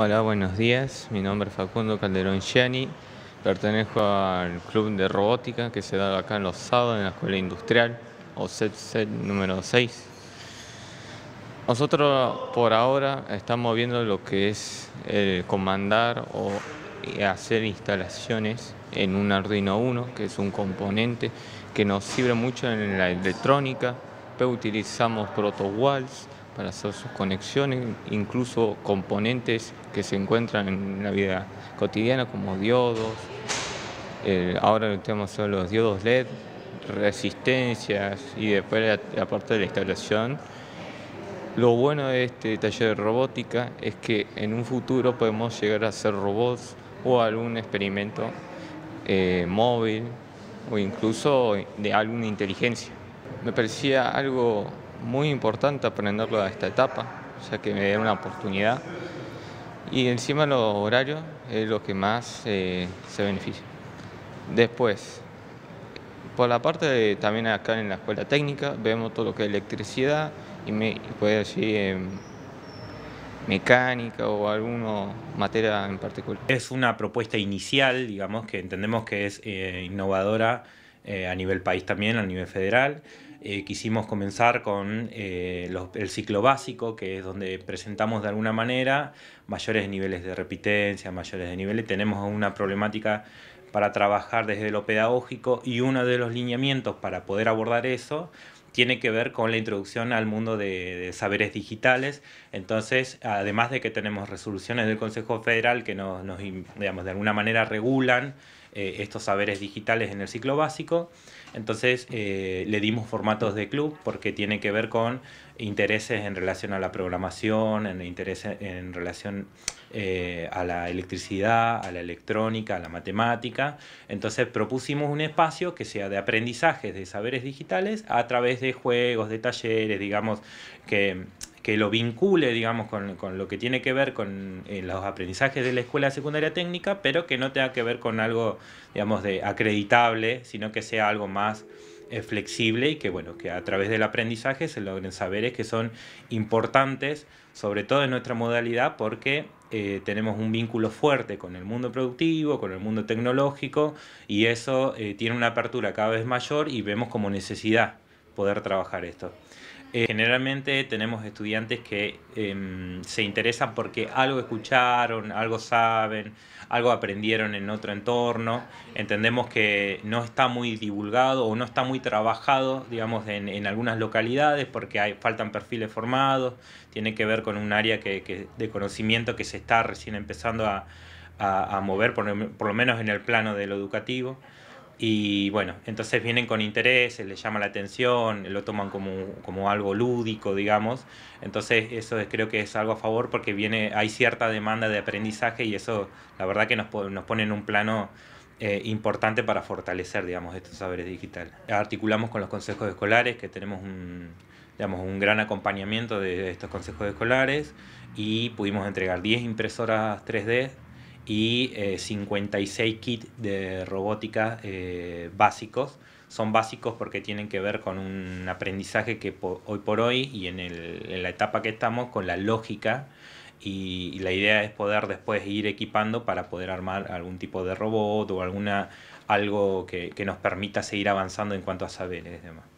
Hola, buenos días. Mi nombre es Facundo Calderón Gianni. Pertenezco al club de robótica que se da acá en los sábados en la escuela industrial, o set número 6. Nosotros por ahora estamos viendo lo que es el comandar o hacer instalaciones en un Arduino 1, que es un componente que nos sirve mucho en la electrónica. Después utilizamos protowalls para hacer sus conexiones, incluso componentes que se encuentran en la vida cotidiana como diodos, eh, ahora lo tenemos son los diodos LED, resistencias y después la, parte de la instalación. Lo bueno de este taller de robótica es que en un futuro podemos llegar a hacer robots o algún experimento eh, móvil o incluso de alguna inteligencia. Me parecía algo muy importante aprenderlo a esta etapa, o sea que me dieron una oportunidad. Y encima los horarios es lo que más eh, se beneficia. Después, por la parte de, también acá en la escuela técnica, vemos todo lo que es electricidad y me, puede decir eh, mecánica o alguna materia en particular. Es una propuesta inicial, digamos, que entendemos que es eh, innovadora a nivel país también, a nivel federal. Eh, quisimos comenzar con eh, el ciclo básico, que es donde presentamos de alguna manera mayores niveles de repitencia, mayores de niveles. Tenemos una problemática para trabajar desde lo pedagógico y uno de los lineamientos para poder abordar eso tiene que ver con la introducción al mundo de, saberes digitales. Entonces, además de que tenemos resoluciones del Consejo Federal que nos, nos digamos, de alguna manera regulan eh, estos saberes digitales en el ciclo básico. Entonces eh, le dimos formatos de club porque tiene que ver con intereses en relación a la programación, en intereses en relación eh, a la electricidad, a la electrónica, a la matemática. Entonces propusimos un espacio que sea de aprendizajes de saberes digitales a través de juegos, de talleres, digamos, que que lo vincule, digamos, con, lo que tiene que ver con eh, los aprendizajes de la escuela secundaria técnica, pero que no tenga que ver con algo, digamos, de acreditable, sino que sea algo más eh, flexible y que, bueno, que a través del aprendizaje se logren saberes que son importantes, sobre todo en nuestra modalidad, porque eh, tenemos un vínculo fuerte con el mundo productivo, con el mundo tecnológico, y eso tiene una apertura cada vez mayor y vemos como necesidad poder trabajar esto. Eh, generalmente tenemos estudiantes que em, se interesan porque algo escucharon, algo saben, algo aprendieron en otro entorno. Entendemos que no está muy divulgado o no está muy trabajado, digamos, en, algunas localidades porque faltan perfiles formados, tiene que ver con un área de conocimiento que se está recién empezando a, mover, por, por lo menos en el plano de lo educativo. Y bueno, entonces vienen con interés, les llama la atención, lo toman como, como algo lúdico, digamos. Entonces eso es, creo que es algo a favor porque viene, hay cierta demanda de aprendizaje y eso la verdad que nos, pone en un plano eh, importante para fortalecer, digamos, estos saberes digitales. Articulamos con los consejos escolares que tenemos digamos, un gran acompañamiento de estos consejos escolares y pudimos entregar 10 impresoras 3D y 56 eh, kits de robótica eh, básicos. Son básicos porque tienen que ver con un aprendizaje que hoy por hoy y en, la etapa que estamos con la lógica y, la idea es poder después ir equipando para poder armar algún tipo de robot o alguna, algo que, que nos permita seguir avanzando en cuanto a saberes y demás.